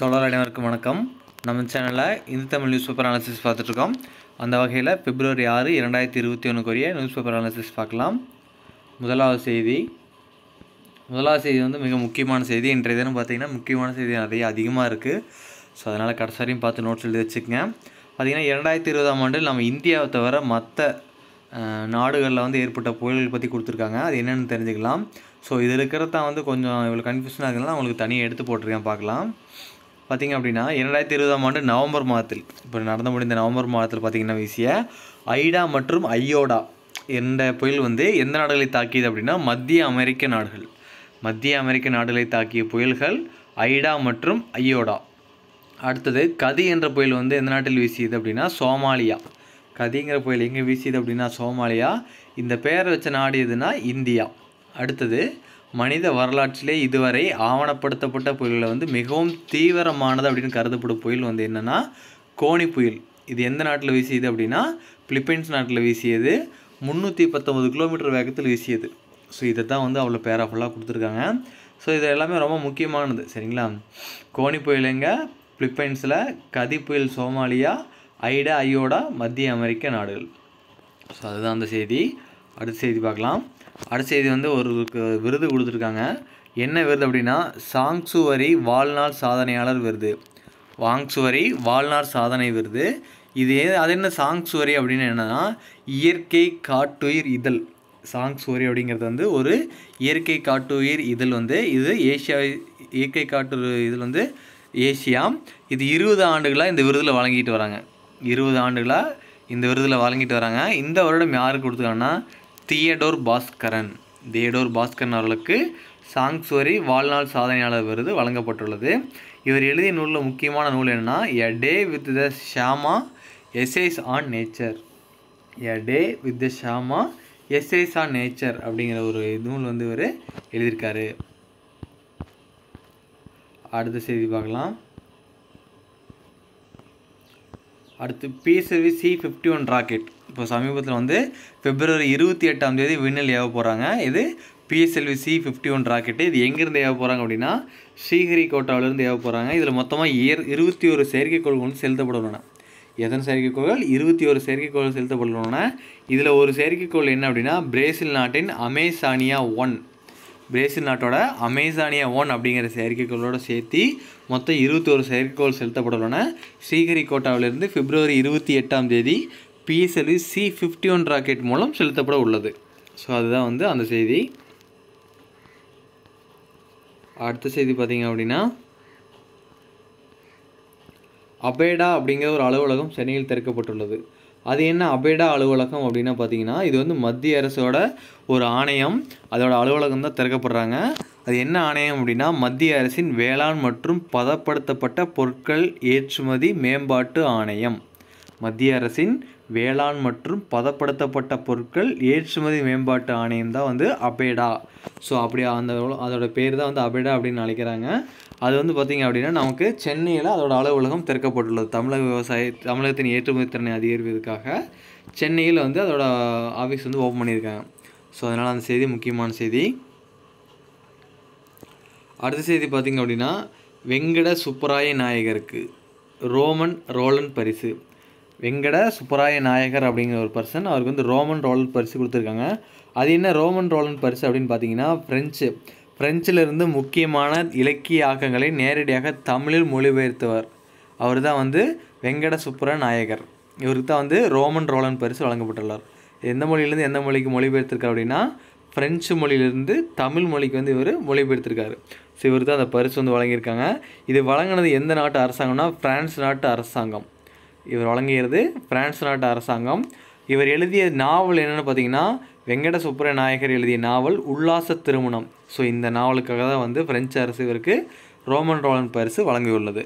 தொடர் அனைவருக்கும் வணக்கம் நம்ம சேனலில் Hindu Tamil news paper analysis பார்த்துட்ருக்கோம் அந்த வகையில் பிப்ரவரி ஆறு இரண்டாயிரத்தி இருபத்தி ஒன்றுக்குரிய நியூஸ் பேப்பர் அனாலிசிஸ் பார்க்கலாம் முதலாவது செய்தி முதலாவது செய்தி வந்து மிக முக்கியமான செய்தி இன்றைய தினம் பார்த்திங்கன்னா முக்கியமான செய்தி நிறைய அதிகமாக இருக்குது ஸோ அதனால் கடைசி பார்த்து நோட்ஸ் எழுதி வச்சுக்கோங்க பார்த்திங்கன்னா இரண்டாயிரத்தி இருபதாம் ஆண்டில் நம்ம இந்தியாவை தவிர மற்ற நாடுகளில் வந்து ஏற்பட்ட புயல்கள் பற்றி கொடுத்துருக்காங்க அது என்னென்னு தெரிஞ்சுக்கலாம் ஸோ இதில் இருக்கிறதான் வந்து கொஞ்சம் இவ்வளோ கன்ஃபியூஷனாக இருக்குதுன்னா உங்களுக்கு தனியாக எடுத்து போட்டிருக்கேன் பார்க்கலாம் பார்த்திங்க அப்படின்னா இரண்டாயிரத்தி இருபதாம் ஆண்டு நவம்பர் மாதத்தில் இப்போ நடந்து முடிந்த நவம்பர் மாதத்தில் பார்த்திங்கன்னா வீசிய ஐடா மற்றும் ஐயோடா என்ற புயல் வந்து எந்த நாடுகளை தாக்கியது அப்படின்னா மத்திய அமெரிக்க நாடுகள் மத்திய அமெரிக்க நாடுகளை தாக்கிய புயல்கள் ஐடா மற்றும் ஐயோடா அடுத்தது கதி என்ற புயல் வந்து எந்த நாட்டில் வீசியது அப்படின்னா சோமாலியா கதிங்கிற புயல் எங்கே வீசியது அப்படின்னா சோமாலியா இந்த பெயரை வச்ச நாடு எதுனா இந்தியா அடுத்தது மனித வரலாற்றிலே இதுவரை ஆவணப்படுத்தப்பட்ட புயல்களை வந்து மிகவும் தீவிரமானது அப்படின்னு கருதப்படும் புயல் வந்து என்னென்னா கோணி புயல் இது எந்த நாட்டில் வீசியது அப்படின்னா பிலிப்பைன்ஸ் நாட்டில் வீசியது முந்நூற்றி பத்தொம்பது கிலோமீட்டர் வேகத்தில் வீசியது ஸோ இதை தான் வந்து அவ்வளோ பேராஃபுல்லாக கொடுத்துருக்காங்க ஸோ இது எல்லாமே ரொம்ப முக்கியமானது சரிங்களா கோணி புயலுங்க பிலிப்பைன்ஸில் கதி புயல் சோமாலியா ஐடா ஐயோடா மத்திய அமெரிக்க நாடுகள் ஸோ அதுதான் அந்த செய்தி அடுத்த செய்தி பார்க்கலாம் அடுத்த செய்தி வந்து ஒரு விருது கொடுத்துருக்காங்க என்ன விருது அப்படின்னா சாங்சுவரி வாழ்நாள் சாதனையாளர் விருது வாங்சுவரி வாழ்நாள் சாதனை விருது இது அது என்ன சாங்சுவரி அப்படின்னு என்னென்னா இயற்கை காட்டுயிர் இதழ் சாங்சுவரி அப்படிங்கிறது வந்து ஒரு இயற்கை காட்டுயிர் இதழ் வந்து இது ஏஷியா இயற்கை காட்டு இதில் வந்து ஏசியா இது இருபது ஆண்டுகளாக இந்த விருதில் வழங்கிட்டு வராங்க இருபது ஆண்டுகளாக இந்த விருதில் வழங்கிட்டு வராங்க இந்த வருடம் யாருக்கு கொடுத்துருக்காங்கன்னா தியடோர் பாஸ்கரன் தியடோர் பாஸ்கரன் அவர்களுக்கு சாங்ஸ்வரி வாழ்நாள் சாதனையாளர் விருது வழங்கப்பட்டுள்ளது இவர் எழுதிய நூலில் முக்கியமான நூல் என்னென்னா எ டே வித் த ஷாமா எஸ்ஐஸ் on nature a day with the ஷாமா எஸ்ஐஸ் ஆன் நேச்சர் அப்படிங்கிற ஒரு நூல் வந்து இவர் எழுதியிருக்காரு அடுத்த செய்தி பார்க்கலாம் அடுத்து PSLV C fifty one rocket இப்போ சமீபத்தில் வந்து பிப்ரவரி இருபத்தி எட்டாம் தேதி விண்ணில் ஏவ போகிறாங்க இது PSLV C fifty one rocket இது எங்கேருந்து ஏவ போகிறாங்க அப்படின்னா ஸ்ரீஹரிகோட்டாவிலேருந்து ஏவ போகிறாங்க இதில் மொத்தமாக இயர் இருபத்தி ஒரு செயற்கைக்கோள் வந்து செலுத்தப்படணும் எத்தனை செயற்கைக்கோள்கள் இருபத்தி ஒரு செயற்கைக்கோள் செலுத்தப்படணும்னா இதில் ஒரு செயற்கைக்கோள் என்ன அப்படின்னா பிரேசில் நாட்டின் அமேசானியா ஒன் பிரேசில் நாட்டோட அமேசானியா ஒன் அப்படிங்கிற செயற்கைக்கோளோட சேர்த்து மொத்தம் இருபத்தி ஒரு செயற்கைக்கோள் செலுத்தப்படணும்னா ஸ்ரீஹரிகோட்டாவிலிருந்து பிப்ரவரி இருபத்தி எட்டாம் தேதி PSLV C fifty one rocket மூலம் செலுத்தப்பட உள்ளது ஸோ அதுதான் வந்து அந்த செய்தி அடுத்த செய்தி பார்த்திங்க அப்படின்னா அபேடா அப்படிங்கிற ஒரு அலுவலகம் சென்னையில் திறக்கப்பட்டுள்ளது அது என்ன அபேடா அலுவலகம் அப்படின்னா பார்த்தீங்கன்னா இது வந்து மத்திய அரசோட ஒரு ஆணையம் அதோட அலுவலகம் தான் திறக்கப்படுறாங்க அது என்ன ஆணையம் அப்படின்னா மத்திய அரசின் வேளாண் மற்றும் பதப்படுத்தப்பட்ட பொருட்கள் ஏற்றுமதி மேம்பாட்டு ஆணையம் மத்திய அரசின் வேளாண் மற்றும் பதப்படுத்தப்பட்ட பொருட்கள் ஏற்றுமதி மேம்பாட்டு ஆணையம் தான் வந்து அபேடா ஸோ அப்படி அந்த அதோடய பேர் தான் வந்து அபேடா அப்படின்னு நினைக்கிறாங்க அது வந்து பார்த்திங்க அப்படின்னா நமக்கு சென்னையில் அதோடய அலுவலகம் திறக்கப்பட்டுள்ளது தமிழக விவசாய தமிழகத்தின் ஏற்றுமதி திறனை அதிகரிப்பதற்காக சென்னையில் வந்து அதோடய ஆஃபீஸ் வந்து ஓப்பன் பண்ணியிருக்காங்க ஸோ அதனால் அந்த செய்தி முக்கியமான செய்தி அடுத்த செய்தி பார்த்திங்க அப்படின்னா வெங்கட சுப்பராய நாயகருக்கு ரோமன் ரோலன் பரிசு வெங்கட சுப்பராய நாயகர் அப்படிங்கிற ஒரு பர்சன் அவருக்கு வந்து ரோமன் ரோலன் பரிசு கொடுத்துருக்காங்க அது என்ன ரோமன் ரோலன் பரிசு அப்படின்னு பார்த்தீங்கன்னா ஃப்ரெஞ்சு ஃப்ரெஞ்சிலிருந்து முக்கியமான இலக்கிய ஆக்கங்களை நேரடியாக தமிழில் மொழிபெயர்த்தவர் அவர் தான் வந்து வெங்கட சுப்பர நாயகர் இவருக்கு தான் வந்து ரோமன் ரோலன் பரிசு வழங்கப்பட்டுள்ளார் எந்த மொழியிலேருந்து எந்த மொழிக்கு மொழிபெயர்த்திருக்கார் அப்படின்னா ஃப்ரெஞ்சு மொழியிலிருந்து தமிழ் மொழிக்கு வந்து இவர் மொழிபெயர்த்திருக்காரு ஸோ இவர் தான் அந்த பரிசு வந்து வழங்கியிருக்காங்க இது வழங்கினது எந்த நாட்டு அரசாங்கம்னா ஃப்ரான்ஸ் நாட்டு அரசாங்கம் இவர் வழங்குகிறது பிரான்ஸ் நாட்டு அரசாங்கம் இவர் எழுதிய நாவல் என்னென்னு பார்த்தீங்கன்னா வெங்கட சுப்பிர நாயகர் எழுதிய நாவல் உல்லாச திருமணம் ஸோ இந்த நாவலுக்காக தான் வந்து பிரெஞ்சு அரசு இவருக்கு ரோமன் ரோலன் பரிசு வழங்கியுள்ளது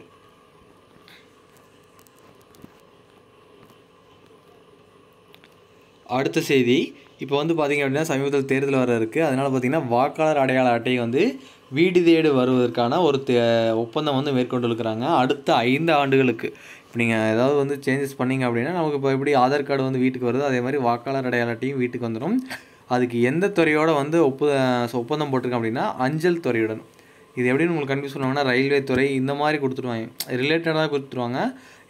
அடுத்த செய்தி இப்போ வந்து பார்த்திங்க அப்படின்னா சமீபத்தில் தேர்தல் வர இருக்குது அதனால் பார்த்திங்கன்னா வாக்காளர் அடையாள அட்டை வந்து வீடு தேடு வருவதற்கான ஒரு ஒப்பந்தம் வந்து மேற்கொண்டிருக்கிறாங்க அடுத்த ஐந்து ஆண்டுகளுக்கு இப்போ நீங்கள் ஏதாவது வந்து சேஞ்சஸ் பண்ணிங்க அப்படின்னா நமக்கு இப்போ எப்படி ஆதார் கார்டு வந்து வீட்டுக்கு வருது அதே மாதிரி வாக்காளர் அடையாள அட்டையும் வீட்டுக்கு வந்துடும் அதுக்கு எந்த துறையோடு வந்து ஒப்பு ஒப்பந்தம் போட்டிருக்கேன் அப்படின்னா அஞ்சல் துறையுடன் இது எப்படின்னு உங்களுக்கு கன்ஃபியூஸ் பண்ணுவாங்கன்னா ரயில்வே துறை இந்த மாதிரி கொடுத்துருவாங்க ரிலேட்டடாக கொடுத்துருவாங்க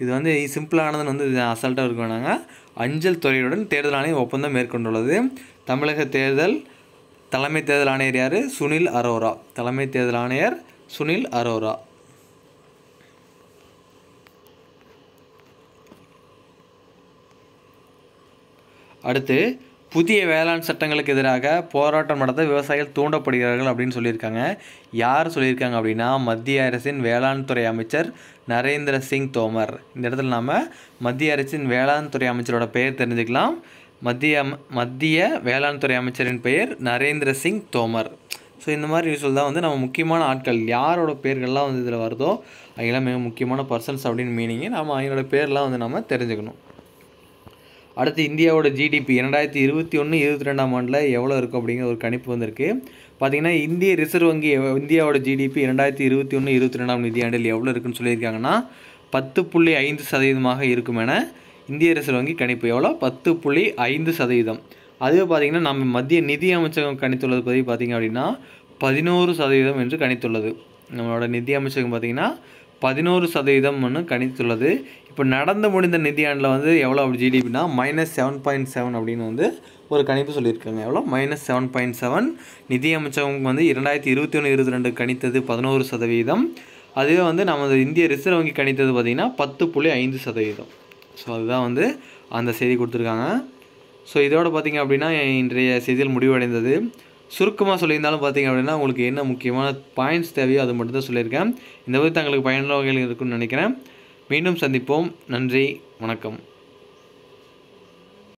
இது வந்து சிம்பிளானதுன்னு வந்து அசால்ட்டாக இருக்க வேணாங்க அஞ்சல் துறையுடன் தேர்தல் ஆணையம் ஒப்பந்தம் மேற்கொண்டுள்ளது தமிழக தேர்தல் தலைமை தேர்தல் ஆணையர் யார் சுனில் அரோரா தலைமை தேர்தல் ஆணையர் சுனில் அரோரா அடுத்து புதிய வேளாண் சட்டங்களுக்கு எதிராக போராட்டம் நடத்த விவசாயிகள் தூண்டப்படுகிறார்கள் அப்படின்னு சொல்லியிருக்காங்க யார் சொல்லியிருக்காங்க அப்படின்னா மத்திய அரசின் வேளாண் துறை அமைச்சர் நரேந்திர சிங் தோமர் இந்த இடத்துல நாம் மத்திய அரசின் வேளாண் துறை அமைச்சரோட பெயர் தெரிஞ்சுக்கலாம் மத்திய மத்திய வேளாண் துறை அமைச்சரின் பெயர் நரேந்திர சிங் தோமர் ஸோ இந்த மாதிரி நியூஸில் தான் வந்து நம்ம முக்கியமான ஆட்கள் யாரோட பேர்கள்லாம் வந்து இதில் வருதோ அவங்களாம் மிக முக்கியமான பர்சன்ஸ் அப்படின்னு மீனிங்கு நம்ம அவங்களோட பேர்லாம் வந்து நம்ம தெரிஞ்சுக்கணும் அடுத்து இந்தியாவோட ஜிடிபி இரண்டாயிரத்தி இருபத்தி ஒன்று இருபத்தி ரெண்டாம் ஆண்டில் எவ்வளோ இருக்கும் அப்படிங்கிற ஒரு கணிப்பு வந்திருக்கு பார்த்திங்கன்னா இந்திய ரிசர்வ் வங்கி இந்தியாவோட ஜிடிபி இரண்டாயிரத்தி இருபத்தி ஒன்று இருபத்தி ரெண்டாம் நிதியாண்டில் எவ்வளோ இருக்குன்னு சொல்லியிருக்காங்கன்னா பத்து புள்ளி ஐந்து சதவீதமாக இருக்கும் என இந்திய ரிசர்வ் வங்கி கணிப்பு எவ்வளோ பத்து புள்ளி ஐந்து சதவீதம் அதுவே பார்த்திங்கன்னா நம்ம மத்திய நிதி அமைச்சகம் கணித்துள்ளது பற்றி பார்த்திங்க அப்படின்னா பதினோரு சதவீதம் என்று கணித்துள்ளது நம்மளோட நிதி அமைச்சகம் பார்த்திங்கன்னா பதினோரு சதவீதம்னு கணித்துள்ளது இப்போ நடந்து முடிந்த நிதியாண்டில் வந்து எவ்வளோ அப்படி ஜிடிபினா மைனஸ் செவன் பாயிண்ட் செவன் அப்படின்னு வந்து ஒரு கணிப்பு சொல்லியிருக்காங்க எவ்வளோ மைனஸ் செவன் பாயிண்ட் செவன் நிதியமைச்சகம் வந்து இரண்டாயிரத்தி இருபத்தி ஒன்று இருபத்தி ரெண்டு கணித்தது பதினோரு சதவீதம் அதுவே வந்து நமது இந்திய ரிசர்வ் வங்கி கணித்தது பார்த்திங்கன்னா பத்து புள்ளி ஐந்து சதவீதம் ஸோ அதுதான் வந்து அந்த செய்தி கொடுத்துருக்காங்க ஸோ இதோடு பார்த்திங்க அப்படின்னா இன்றைய செய்தியில் முடிவடைந்தது சுருக்கமாக சொல்லியிருந்தாலும் பார்த்திங்க அப்படின்னா உங்களுக்கு என்ன முக்கியமான பாயிண்ட்ஸ் தேவையோ அது மட்டும் தான் சொல்லியிருக்கேன் இந்த மாதிரி தங்களுக்கு பயனுள்ள வகையில் இருக்கும்னு நினைக்கிறேன் மீண்டும் சந்திப்போம் நன்றி வணக்கம்